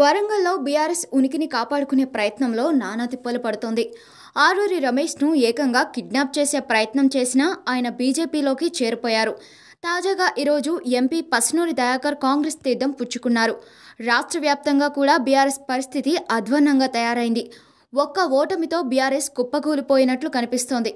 వరంగల్లో బీఆర్ఎస్ ఉనికిని కాపాడుకునే ప్రయత్నంలో నానా తిప్పలు పడుతోంది ఆరూరి రమేష్ను ఏకంగా కిడ్నాప్ చేసే ప్రయత్నం చేసినా ఆయన బీజేపీలోకి చేరిపోయారు తాజాగా ఈరోజు ఎంపీ పస్నూరి దయాకర్ కాంగ్రెస్ తీర్థం పుచ్చుకున్నారు రాష్ట్ర వ్యాప్తంగా కూడా బీఆర్ఎస్ పరిస్థితి అధ్వన్నంగా తయారైంది ఒక్క ఓటమితో బీఆర్ఎస్ కుప్పకూలిపోయినట్లు కనిపిస్తోంది